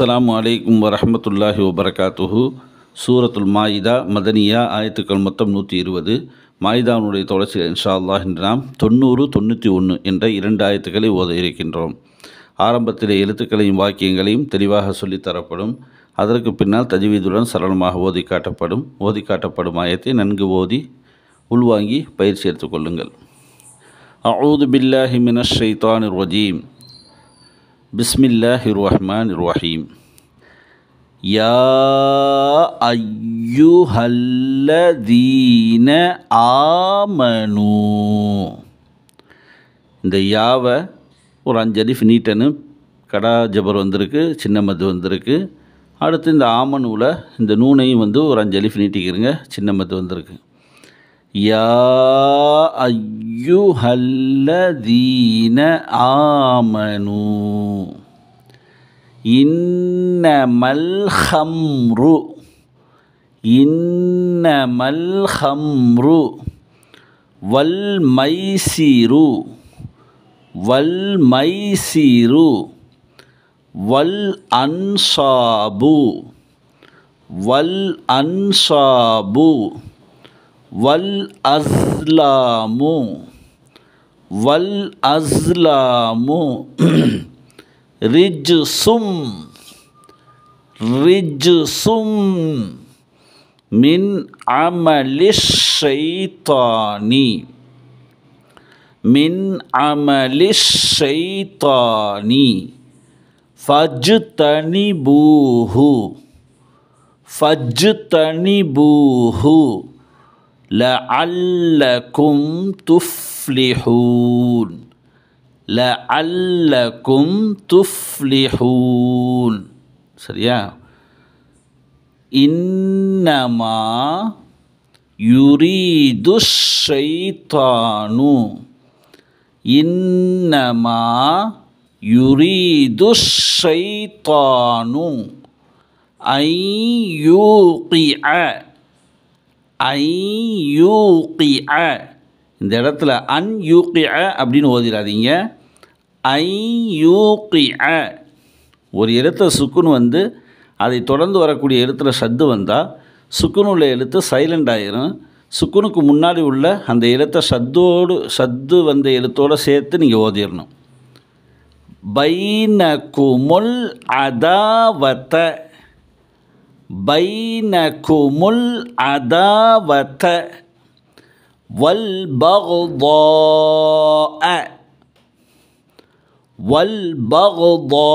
அஸ்லாம் வலைக்கம் வரமத்துல்லாஹி வபரகாத்துஹு சூரத்துல் மாயிதா மதனியா ஆயத்துக்கள் மொத்தம் நூற்றி இருபது மாயிதாவுடைய தொடர்ச்சி இன்ஷா அல்லாஹ் என்று நாம் தொண்ணூறு தொண்ணூற்றி ஒன்று என்ற இரண்டு ஆயத்துக்களை ஓத இருக்கின்றோம் ஆரம்பத்தில் எழுத்துக்களையும் வாக்கியங்களையும் தெளிவாக சொல்லித்தரப்படும் அதற்கு பின்னால் தஜ்வீதுடன் சரளமாக ஓதி காட்டப்படும் ஓதி காட்டப்படும் ஆயத்தை நன்கு ஓதி உள்வாங்கி பயிற்சி எடுத்துக்கொள்ளுங்கள் அவுது பில்லாஹி மினஷ் ஷைத்தானிர் ரஜீம் பிஸ்மில்லாஹி ரஹ்மான் ரஹீம் யா தீன ஆமனு இந்த யாவை ஒரு அஞ்சலிஃப் நீட்டனு கடா ஜபர் வந்திருக்கு சின்ன மது வந்திருக்கு அடுத்து இந்த ஆமனூவில் இந்த நூனையும் வந்து ஒரு அஞ்சலிஃப் நீட்டிக்கிறங்க சின்ன மது வந்திருக்கு يا أيها الذين آمنوا إنما الخمر إنما الخمر والميسير والميسير والأنصاب والأنصاب wal azlamu wal azlamu rijsum rijsum min amalis syaitani min amalis syaitani fajtanibuhu fajtanibuhu لعلكم تفلحون لعلكم تفلحون سريع إنما يريد الشيطان إنما يريد الشيطان أن يوقع ஐயூகி அ இந்த இடத்துல அன் யூகி அ அப்படின்னு ஓதிடாதீங்க ஐயூகி அ ஒரு இடத்துல சுக்குன் வந்து அதை தொடர்ந்து வரக்கூடிய இடத்துல சத்து வந்தால் சுக்குனுள்ள எழுத்து சைலண்ட் ஆயிரும் சுக்குனுக்கு முன்னாடி உள்ள அந்த இடத்த சத்தோடு சத்து வந்த எழுத்தோடு சேர்த்து நீங்கள் ஓதிடணும் பைன குமுல் அதாவத்தை பைனகுமுல் அதாவத வல் பகுதா வல் பகுதா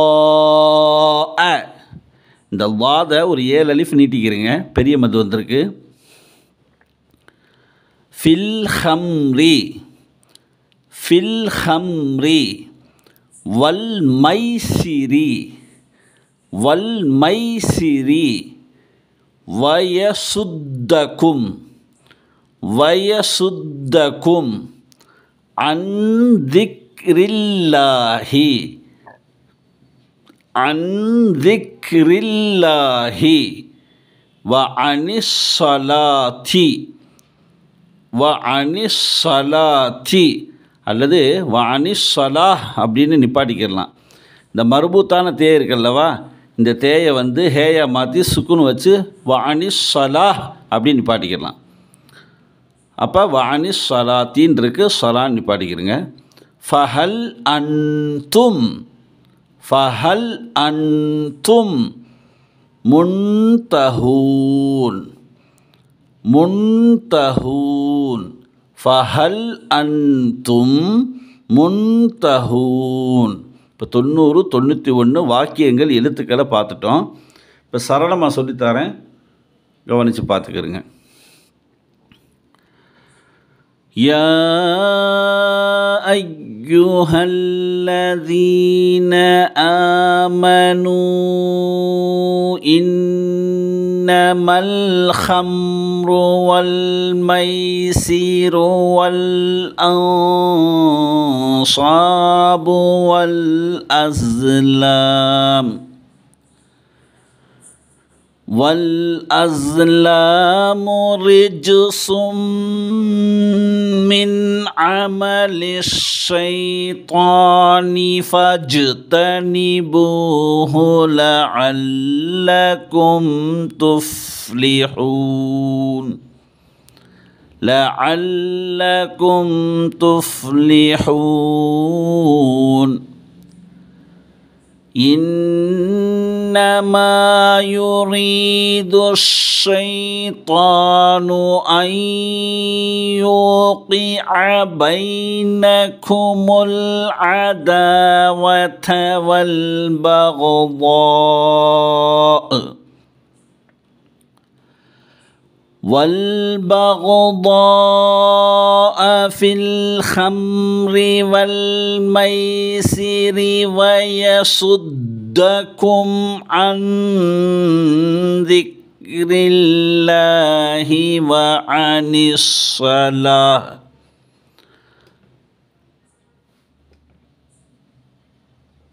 இந்த வாதை ஒரு ஏழு அலிஃப் நீட்டிக்கிறேங்க பெரிய மது வந்திருக்கு ஃபில் ஹம்ரி ஃபில் ஹம்ரி வல் மைசிரி வல் மைசிரி வயசுத்தகும் வயசுத்தகும் அந்திக்ரில்லாஹி அந்திக்ரில்லாஹி வ அனிசலாதி வ அனிசலாதி அல்லது வ அனிசலா அப்படின்னு நிப்பாட்டிக்கிறலாம் இந்த மருபூத்தான தே இருக்குல்லவா இந்த தேயை வந்து ஹேயா மாற்றி சுக்குன்னு வச்சு வாணி சலா அப்படின்னு நிப்பாட்டிக்கிறலாம் அப்போ வாணி சலாத்தின் இருக்கு சலான்னு நிப்பாட்டிக்கிறங்க ஃபஹல் அன்தும் ஃபஹல் அன்தும் முன்தஹூன் முன்தஹூன் ஃபஹல் அன்தும் முன்தஹூன் இப்போ தொண்ணூறு தொண்ணூற்றி ஒன்று வாக்கியங்கள் எழுத்துக்களை பார்த்துட்டோம் இப்போ சரளமாக சொல்லித்தரேன் கவனித்து பார்த்துக்கிறேங்க யூஹல்லதீன أيها இன் إنما الخمر والميسير والأنصاب والأزلام والأزلام رجس من عمل الشيطان فاجتنبوه لعلكم تفلحون لعلكم تفلحون إن إنما يريد الشيطان أن يوقع بينكم العداوة والبغضاء والبغضاء في الخمر والميسر ويصد صدكم عن ذكر الله وعن الصلاه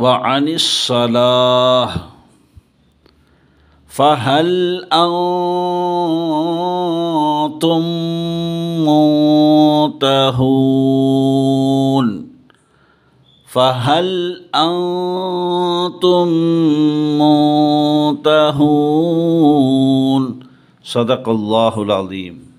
وعن الصلاة فهل أنتم منتهون فَهَلْ أَنْتُمْ موت صدق اللہ العظیم